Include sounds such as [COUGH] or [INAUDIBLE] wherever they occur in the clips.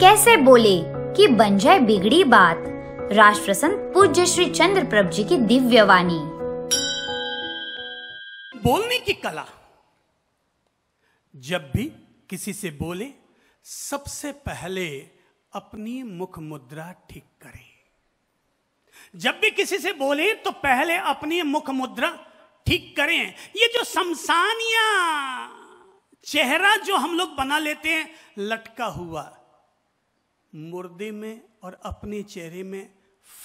कैसे बोले कि बन जाए बिगड़ी बात राष्ट्र संत पूज्य श्री चंद्र प्रभ जी की दिव्य वाणी बोलने की कला जब भी किसी से बोले सबसे पहले अपनी मुख मुद्रा ठीक करें जब भी किसी से बोले तो पहले अपनी मुख मुद्रा ठीक करें ये जो शमशानिया चेहरा जो हम लोग बना लेते हैं लटका हुआ मुर्दे में और अपने चेहरे में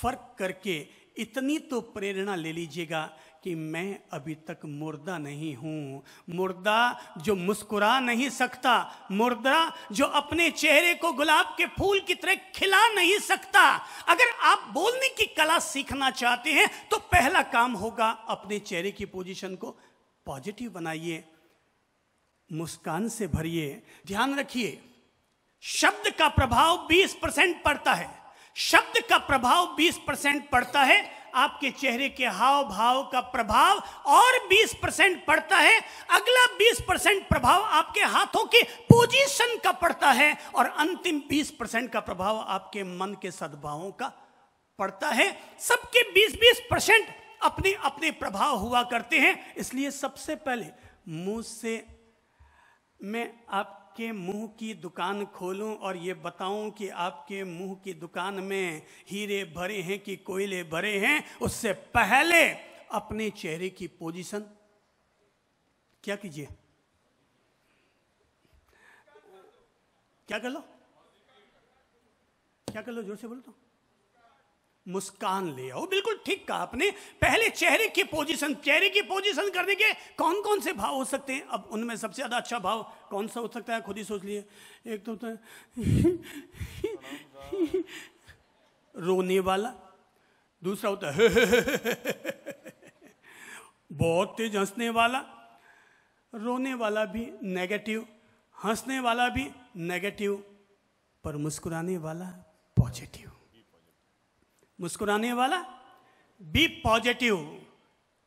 फर्क करके इतनी तो प्रेरणा ले लीजिएगा कि मैं अभी तक मुर्दा नहीं हूं मुर्दा जो मुस्कुरा नहीं सकता मुर्दा जो अपने चेहरे को गुलाब के फूल की तरह खिला नहीं सकता अगर आप बोलने की कला सीखना चाहते हैं तो पहला काम होगा अपने चेहरे की पोजीशन को पॉजिटिव बनाइए मुस्कान से भरिए ध्यान रखिए शब्द का प्रभाव 20 परसेंट पड़ता है शब्द का प्रभाव 20 परसेंट पड़ता है आपके चेहरे के हाव भाव का प्रभाव और 20 परसेंट पड़ता है अगला 20 परसेंट प्रभाव आपके हाथों की पोजीशन का पड़ता है और अंतिम 20 परसेंट का प्रभाव आपके मन के सद्भावों का पड़ता है सबके 20-20 परसेंट अपने अपने प्रभाव हुआ करते हैं इसलिए सबसे पहले मुंह से मैं आप आपके मुंह की दुकान खोलूं और ये बताऊं कि आपके मुंह की दुकान में हीरे भरे हैं कि कोयले भरे हैं उससे पहले अपने चेहरे की पोजीशन क्या कीजिए क्या कर लो क्या कर लो जोर से बोलो तो मुस्कान ले आओ बिल्कुल ठीक कहा आपने पहले चेहरे की पोजीशन चेहरे की पोजीशन करने के कौन कौन से भाव हो सकते हैं अब उनमें सबसे ज़्यादा अच्छा भाव कौन सा हो सकता है खुद ही सोच लिए एक तो होता है रोने वाला दूसरा होता है बहुत तेज हंसने वाला रोने वाला भी नेगेटिव हंसने वाला भी नेगेटिव पर मुस्कुराने वाला पॉजिटिव मुस्कुराने वाला बी पॉजिटिव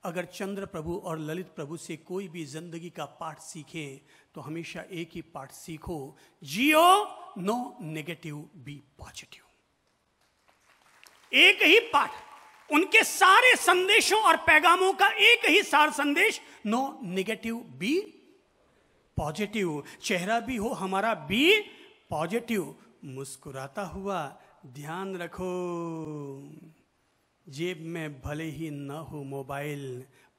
अगर चंद्र प्रभु और ललित प्रभु से कोई भी जिंदगी का पाठ सीखे तो हमेशा एक ही पाठ सीखो जियो नो नेगेटिव बी पॉजिटिव एक ही पाठ उनके सारे संदेशों और पैगामों का एक ही सार संदेश नो नेगेटिव बी पॉजिटिव चेहरा भी हो हमारा बी पॉजिटिव मुस्कुराता हुआ ध्यान रखो जेब में भले ही न हो मोबाइल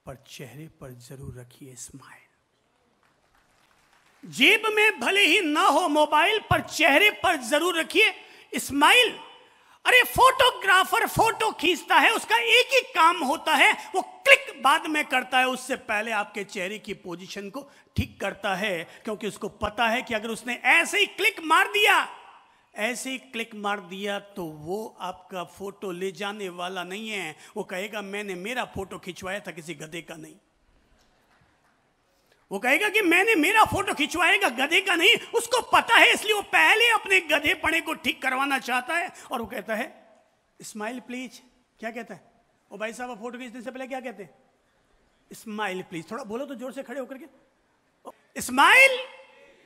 पर चेहरे पर जरूर रखिए स्माइल जेब में भले ही ना हो मोबाइल पर चेहरे पर जरूर रखिए स्माइल अरे फोटोग्राफर फोटो खींचता है उसका एक ही काम होता है वो क्लिक बाद में करता है उससे पहले आपके चेहरे की पोजीशन को ठीक करता है क्योंकि उसको पता है कि अगर उसने ऐसे ही क्लिक मार दिया ऐसे क्लिक मार दिया तो वो आपका फोटो ले जाने वाला नहीं है वो कहेगा मैंने मेरा फोटो खिंचवाया था किसी गधे का नहीं वो कहेगा कि मैंने मेरा फोटो खिंचवाएगा गधे का नहीं उसको पता है इसलिए वो पहले अपने गधे पड़े को ठीक करवाना चाहता है और वो कहता है स्माइल प्लीज क्या कहता है वो भाई साहब फोटो खींचने से पहले क्या कहते हैं स्माइल प्लीज थोड़ा बोलो तो जोर से खड़े होकर के स्माइल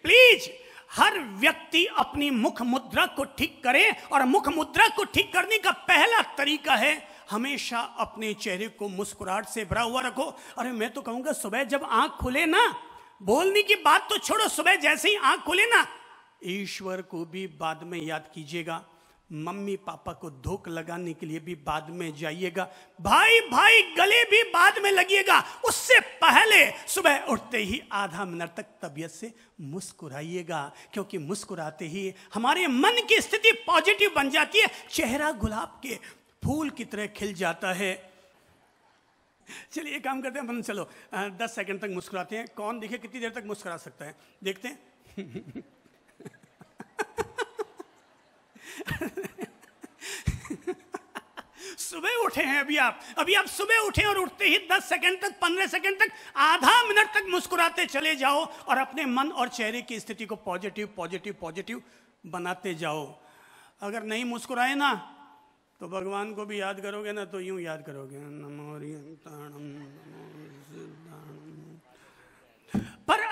प्लीज हर व्यक्ति अपनी मुख मुद्रा को ठीक करे और मुख मुद्रा को ठीक करने का पहला तरीका है हमेशा अपने चेहरे को मुस्कुराहट से भरा हुआ रखो अरे मैं तो कहूंगा सुबह जब आंख खुले ना बोलने की बात तो छोड़ो सुबह जैसे ही आंख खुले ना ईश्वर को भी बाद में याद कीजिएगा मम्मी पापा को धोख लगाने के लिए भी बाद में जाइएगा भाई भाई गले भी बाद में लगिएगा उससे पहले सुबह उठते ही आधा मिनट तक तबीयत से मुस्कुराइएगा क्योंकि मुस्कुराते ही हमारे मन की स्थिति पॉजिटिव बन जाती है चेहरा गुलाब के फूल की तरह खिल जाता है चलिए काम करते हैं चलो दस सेकंड तक मुस्कुराते हैं कौन देखे कितनी देर तक मुस्कुरा सकता है देखते हैं [LAUGHS] सुबह उठे हैं अभी आप अभी आप सुबह उठे और उठते ही 10 सेकंड तक 15 सेकंड तक आधा मिनट तक मुस्कुराते चले जाओ और अपने मन और चेहरे की स्थिति को पॉजिटिव पॉजिटिव पॉजिटिव बनाते जाओ अगर नहीं मुस्कुराए ना तो भगवान को भी याद करोगे ना तो यूं याद करोगे नमो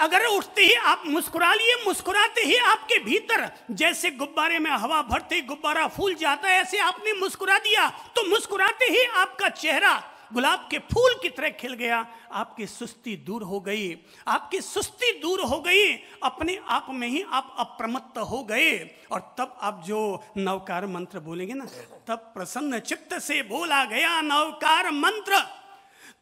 अगर उठते ही आप मुस्कुरा लिए मुस्कुराते ही आपके भीतर जैसे गुब्बारे में हवा भरते गुब्बारा फूल जाता है ऐसे आपने मुस्कुरा दिया तो मुस्कुराते ही आपका चेहरा गुलाब के फूल की तरह खिल गया आपकी सुस्ती दूर हो गई आपकी सुस्ती दूर हो गई अपने आप में ही आप अप्रमत्त हो गए और तब आप जो नवकार मंत्र बोलेंगे ना तब प्रसन्न चित्त से बोला गया नवकार मंत्र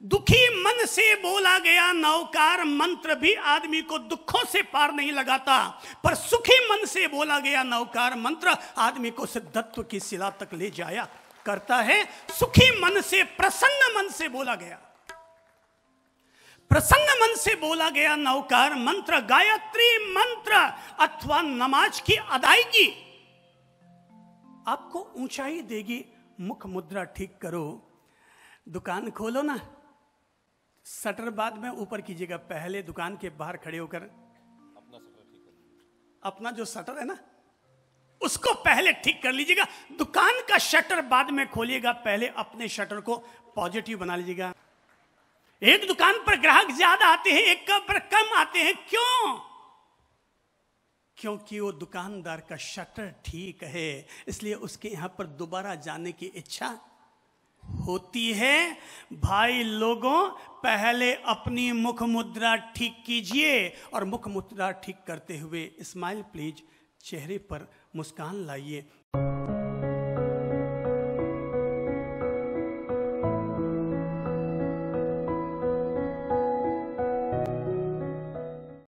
दुखी मन से बोला गया नौकार मंत्र भी आदमी को दुखों से पार नहीं लगाता पर सुखी मन से बोला गया नौकार मंत्र आदमी को सिद्धत्व की शिला तक ले जाया करता है सुखी मन से प्रसन्न मन से बोला गया प्रसन्न मन से बोला गया नौकार मंत्र गायत्री मंत्र अथवा नमाज की अदायगी आपको ऊंचाई देगी मुख मुद्रा ठीक करो दुकान खोलो ना शटर बाद में ऊपर कीजिएगा पहले दुकान के बाहर खड़े होकर अपना शटर ठीक कर अपना जो शटर है ना उसको पहले ठीक कर लीजिएगा दुकान का शटर बाद में खोलिएगा पहले अपने शटर को पॉजिटिव बना लीजिएगा एक दुकान पर ग्राहक ज्यादा आते हैं एक पर कम आते हैं क्यों क्योंकि वो दुकानदार का शटर ठीक है इसलिए उसके यहां पर दोबारा जाने की इच्छा होती है भाई लोगों पहले अपनी मुख मुद्रा ठीक कीजिए और मुख मुद्रा ठीक करते हुए स्माइल प्लीज चेहरे पर मुस्कान लाइए